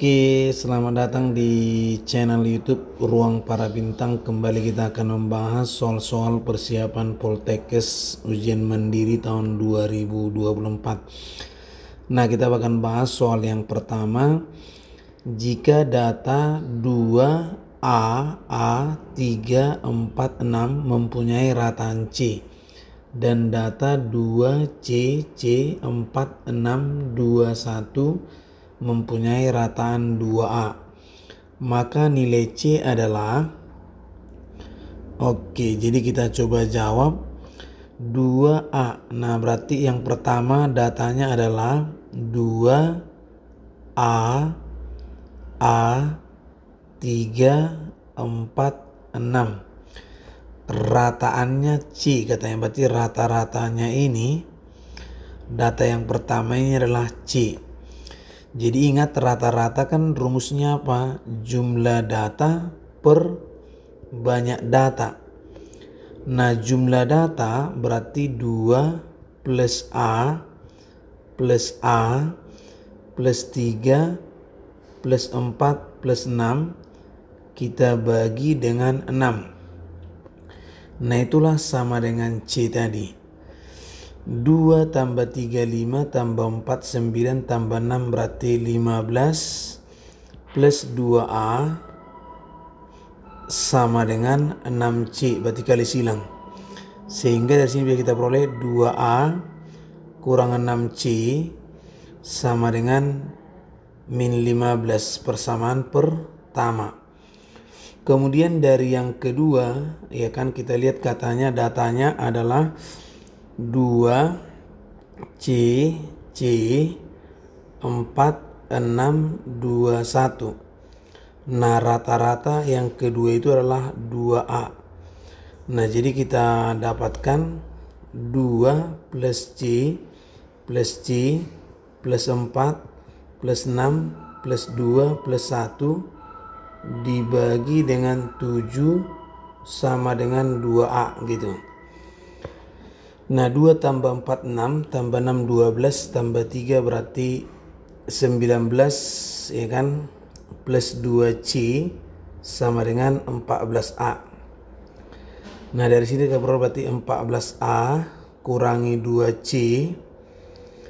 Oke, selamat datang di channel YouTube Ruang Para Bintang. Kembali kita akan membahas soal-soal persiapan Poltekkes ujian mandiri tahun 2024. Nah, kita akan bahas soal yang pertama. Jika data 2 A A 3 4 6 mempunyai rataan C dan data 2 C C 4 6 2 1 mempunyai rataan 2A. Maka nilai C adalah Oke, jadi kita coba jawab 2A. Nah, berarti yang pertama datanya adalah 2 A A 3 4 6. Rataannya C katanya berarti rata-ratanya ini data yang pertama ini adalah C. Jadi ingat rata-rata kan rumusnya apa? Jumlah data per banyak data. Nah jumlah data berarti 2 plus A plus A plus 3 plus 4 plus 6 kita bagi dengan 6. Nah itulah sama dengan C tadi. 2 tambah 3 5 tambah 4 9 tambah 6 berarti 15 plus 2A sama dengan 6C berarti kali silang sehingga dari sini kita peroleh 2A kurang 6C sama dengan min 15 persamaan pertama kemudian dari yang kedua ya kan kita lihat katanya datanya adalah 2 C C 4 6 2 1 nah rata-rata yang kedua itu adalah 2A nah jadi kita dapatkan 2 plus C plus C plus 4 plus 6 plus 2 plus 1 dibagi dengan 7 sama dengan 2A gitu. Nah 2 tambah 4 6 tambah 6 12 tambah 3 berarti 19 ya kan plus 2C sama dengan 14A. Nah dari sini kita berarti 14A kurangi 2C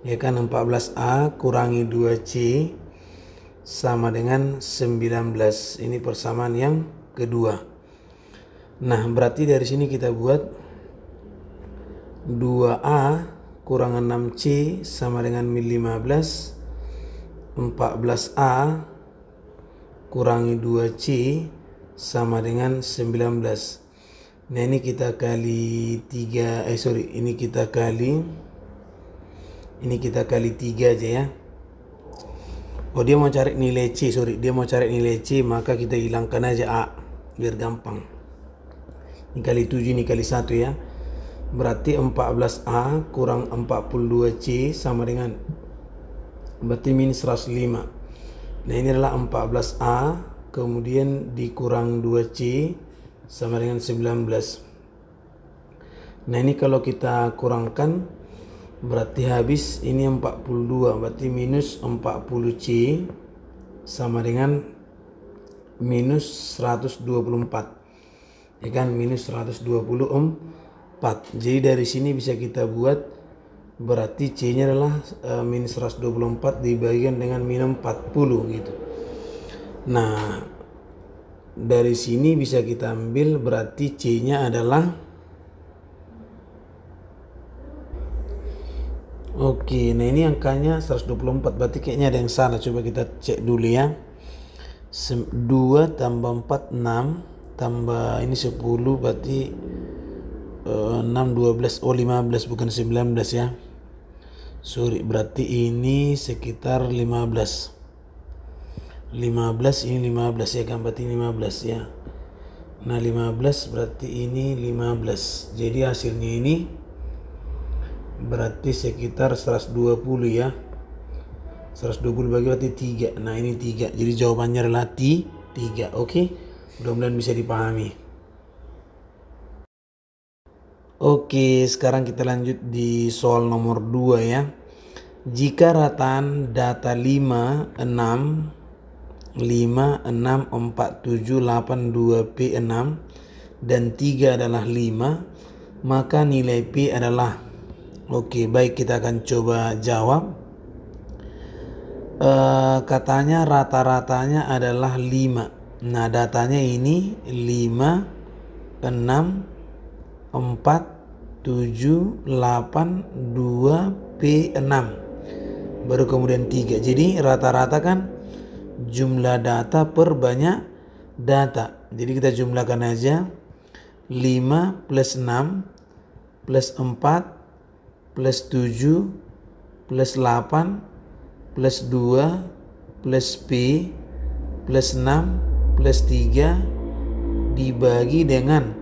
ya kan 14A kurangi 2C sama dengan 19. Ini persamaan yang kedua. Nah berarti dari sini kita buat 14A 2A kurang 6C sama dengan min 15 14A kurangi 2C sama dengan 19 nah ini kita kali 3 eh sorry ini kita kali ini kita kali 3 aja ya oh dia mau cari nilai C sorry dia mau cari nilai C maka kita hilangkan aja A biar gampang ini kali 7 ini kali 1 ya Berarti 14A kurang 42C sama dengan berarti min 105. Nah ini adalah 14A kemudian dikurang 2C sama dengan 19. Nah ini kalau kita kurangkan berarti habis ini 42 berarti minus 40C sama dengan minus 124 ya kan minus 124 4. Jadi dari sini bisa kita buat berarti C-nya adalah e, minus 124 dibagikan dengan minus 40 gitu. Nah, dari sini bisa kita ambil berarti C-nya adalah Oke, nah ini angkanya 124 berarti kayaknya ada yang salah. Coba kita cek dulu ya. 2 tambah 4 6 tambah ini 10 berarti 6 eh, 12 oh 15 bukan 19 ya sorry berarti ini sekitar 15 15 ini 15 ya kan berarti 15 ya nah 15 berarti ini 15 jadi hasilnya ini berarti sekitar 120 ya 120 bagi berarti 3 nah ini 3 jadi jawabannya adalah 3 oke okay? mudah-mudahan bisa dipahami Oke, sekarang kita lanjut di soal nomor 2 ya. Jika rataan data 5, 6, 5, 6, 4, 7, 8, 2, P6 dan 3 adalah 5, maka nilai P adalah Oke, baik kita akan coba jawab. E, katanya rata-ratanya adalah 5. Nah, datanya ini 5, 6, 4. 4782P6 baru kemudian 3 jadi rata-rata kan jumlah data per banyak data jadi kita jumlahkan aja 5 plus 6 plus 4 plus 7 plus 8 plus 2 plus P plus 6 plus 3 dibagi dengan 4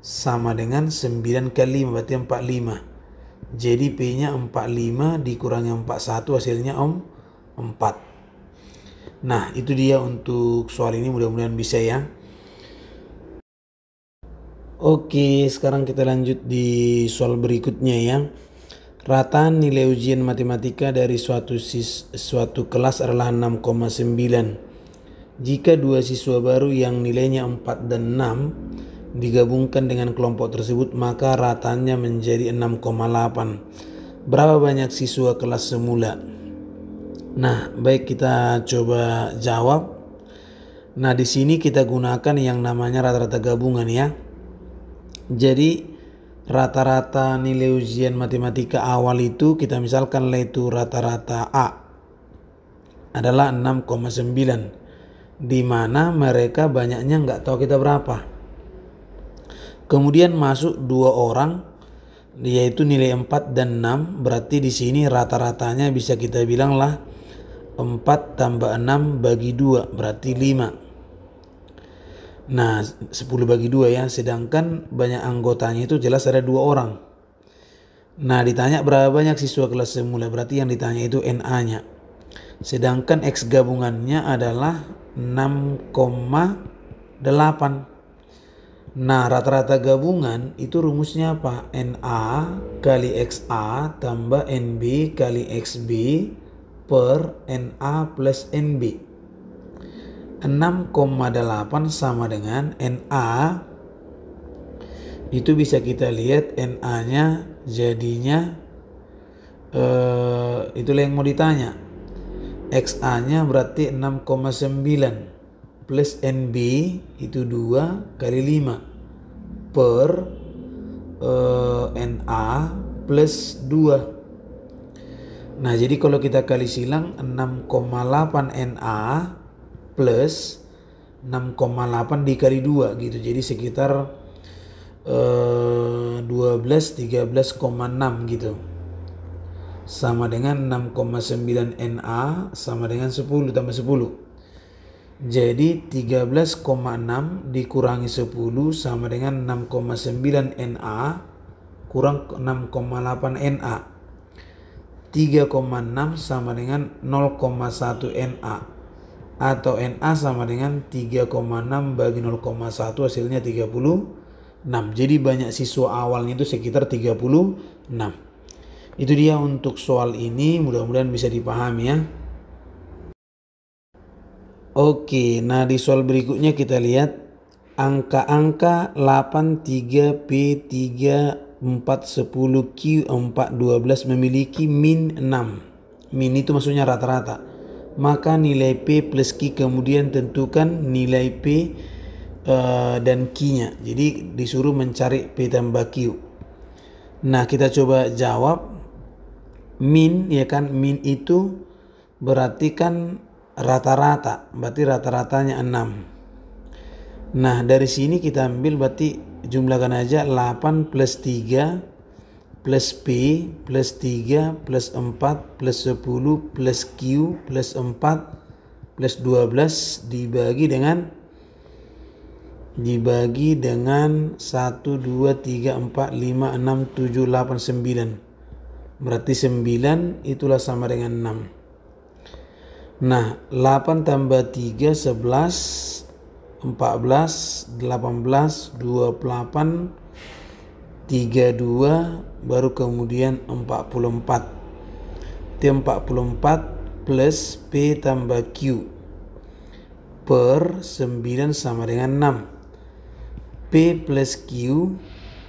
sama dengan 9 kali 5 berarti 45 jadi P nya 45 dikurangi 41 hasilnya om 4 nah itu dia untuk soal ini mudah-mudahan bisa ya Oke sekarang kita lanjut di soal berikutnya ya Rata nilai ujian matematika dari suatu sis, suatu kelas adalah 6,9 jika dua siswa baru yang nilainya 4 dan 6 digabungkan dengan kelompok tersebut maka ratanya menjadi 6,8 berapa banyak siswa kelas semula nah baik kita coba jawab nah di sini kita gunakan yang namanya rata-rata gabungan ya jadi rata-rata nilai ujian matematika awal itu kita misalkan itu rata-rata A adalah 6,9 di mana mereka banyaknya nggak tahu kita berapa Kemudian masuk dua orang yaitu nilai 4 dan 6 berarti di sini rata-ratanya bisa kita bilanglah empat 4 tambah 6 bagi 2 berarti 5 nah 10 bagi 2 ya sedangkan banyak anggotanya itu jelas ada dua orang nah ditanya berapa banyak siswa kelas semula berarti yang ditanya itu NA nya sedangkan X gabungannya adalah 6,8 Nah, rata-rata gabungan itu rumusnya apa? NA kali XA tambah NB kali XB per NA plus NB. 6,8 sama dengan NA. Itu bisa kita lihat NA-nya jadinya eh, itulah yang mau ditanya. XA-nya berarti 6,9 plus NB itu 2 kali 5 per uh, eh, NA plus 2. Nah, jadi kalau kita kali silang 6,8 NA plus 6,8 dikali 2 gitu. Jadi sekitar uh, 12 13,6 gitu. Sama dengan 6,9 NA sama dengan 10 tambah 10. Jadi 13,6 dikurangi 10 sama dengan 6,9 NA kurang 6,8 NA. 3,6 sama dengan 0,1 NA atau NA sama dengan 3,6 bagi 0,1 hasilnya 36. Jadi banyak siswa awalnya itu sekitar 36. Itu dia untuk soal ini mudah-mudahan bisa dipahami ya. Oke, nah di soal berikutnya kita lihat angka-angka 83P3410Q412 memiliki min 6. Min itu maksudnya rata-rata. Maka nilai P plus Q kemudian tentukan nilai P uh, dan Q-nya. Jadi disuruh mencari P tambah Q. Nah kita coba jawab min ya kan min itu berarti kan rata-rata berarti rata-ratanya 6 nah dari sini kita ambil berarti jumlahkan aja 8 plus 3 plus P plus 3 plus 4 plus 10 plus Q plus 4 plus 12 dibagi dengan dibagi dengan 1 2 3 4 5 6 7 8 9 berarti 9 itulah sama dengan 6 Nah, 8 tambah 3, 11, 14, 18, 28, 32, baru kemudian 44. T44 plus P tambah Q per 9 sama dengan 6. P plus Q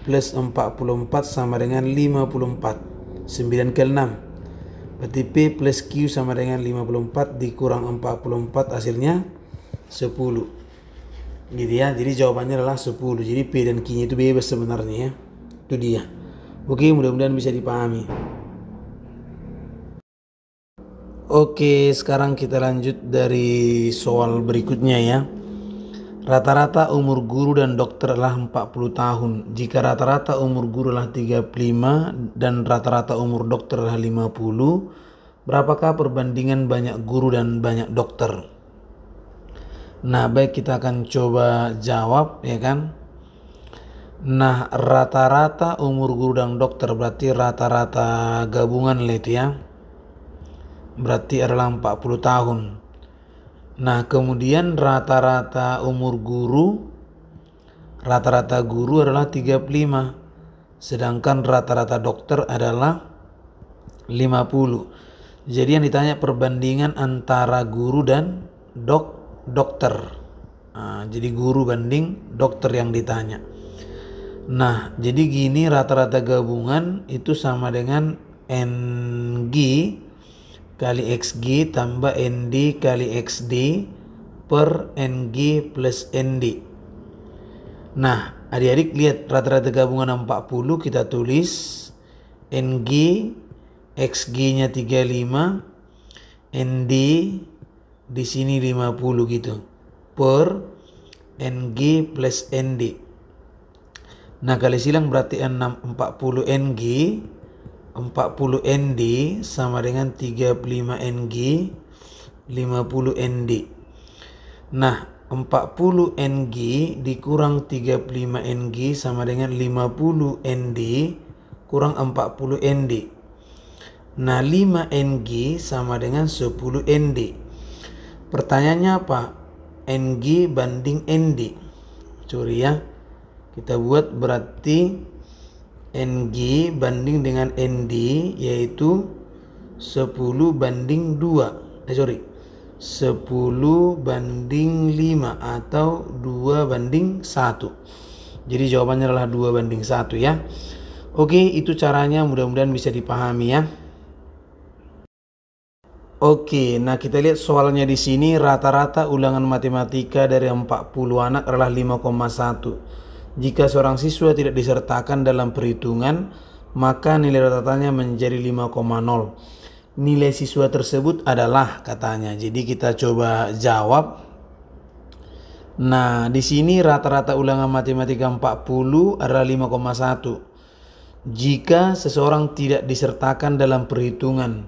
plus 44 sama dengan 54. 9 ke 6. Berarti P plus Q sama dengan 54 dikurang 44 hasilnya 10. Gitu ya. Jadi jawabannya adalah 10. Jadi P dan Q-nya itu bebas sebenarnya ya. Itu dia. Oke, mudah-mudahan bisa dipahami. Oke, sekarang kita lanjut dari soal berikutnya ya. Rata-rata umur guru dan dokter adalah 40 tahun. Jika rata-rata umur guru adalah 35 dan rata-rata umur dokter adalah 50, berapakah perbandingan banyak guru dan banyak dokter? Nah, baik kita akan coba jawab ya kan. Nah, rata-rata umur guru dan dokter berarti rata-rata gabungan lihat ya. Berarti adalah 40 tahun. Nah, kemudian rata-rata umur guru rata-rata guru adalah 35, sedangkan rata-rata dokter adalah 50. Jadi yang ditanya perbandingan antara guru dan dok dokter. Nah, jadi guru banding dokter yang ditanya. Nah, jadi gini rata-rata gabungan itu sama dengan NG kali XG tambah ND kali XD per NG plus ND. Nah, adik-adik lihat rata-rata gabungan 40 kita tulis NG XG-nya 35 ND di sini 50 gitu per NG plus ND. Nah, kali silang berarti 640 NG 40 ND sama dengan 35 NG 50 ND nah 40 NG dikurang 35 NG sama dengan 50 ND kurang 40 ND nah 5 NG sama dengan 10 ND pertanyaannya apa NG banding ND curi ya kita buat berarti NG banding dengan ND yaitu 10 banding 2 eh sorry 10 banding 5 atau 2 banding 1 jadi jawabannya adalah 2 banding 1 ya oke itu caranya mudah-mudahan bisa dipahami ya Oke, nah kita lihat soalnya di sini rata-rata ulangan matematika dari 40 anak adalah jika seorang siswa tidak disertakan dalam perhitungan, maka nilai rata-ratanya menjadi 5,0. Nilai siswa tersebut adalah katanya. Jadi kita coba jawab. Nah, di sini rata-rata ulangan matematika 40 adalah 5,1. Jika seseorang tidak disertakan dalam perhitungan,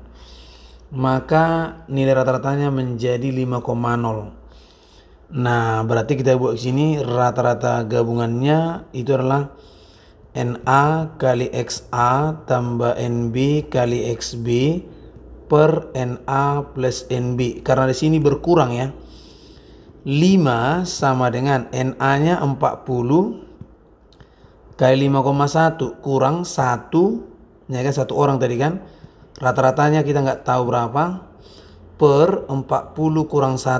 maka nilai rata-ratanya menjadi 5,0. Nah, berarti kita buat sini rata-rata gabungannya itu adalah NA kali XA tambah NB kali XB per NA plus NB. Karena di sini berkurang ya. 5 sama dengan NA-nya 40 kali 5,1 kurang 1 ya kan satu orang tadi kan rata-ratanya kita nggak tahu berapa per 40 kurang 1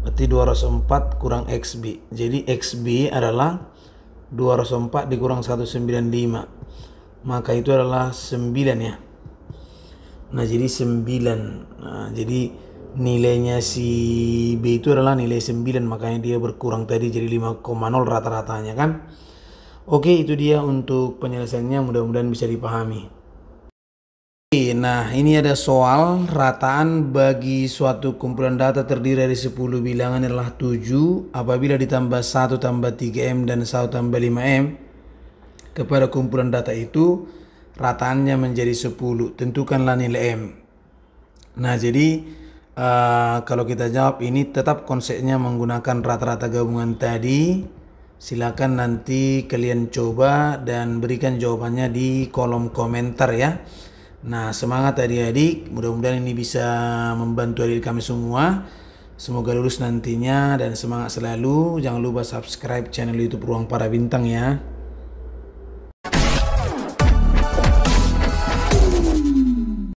berarti 204 kurang XB jadi XB adalah 204 dikurang 195 maka itu adalah 9 ya nah jadi 9 nah, jadi nilainya si B itu adalah nilai 9 makanya dia berkurang tadi jadi 5,0 rata-ratanya kan oke itu dia untuk penyelesaiannya mudah-mudahan bisa dipahami Nah, ini ada soal rataan bagi suatu kumpulan data terdiri dari 10 bilangan adalah 7 apabila ditambah 1 tambah 3M dan 1 tambah 5M kepada kumpulan data itu rataannya menjadi 10. Tentukanlah nilai M. Nah, jadi uh, kalau kita jawab ini tetap konsepnya menggunakan rata-rata gabungan tadi. Silakan nanti kalian coba dan berikan jawabannya di kolom komentar ya. Nah, semangat adik-adik. Mudah-mudahan ini bisa membantu adik, adik kami semua. Semoga lulus nantinya dan semangat selalu. Jangan lupa subscribe channel YouTube Ruang Para Bintang ya.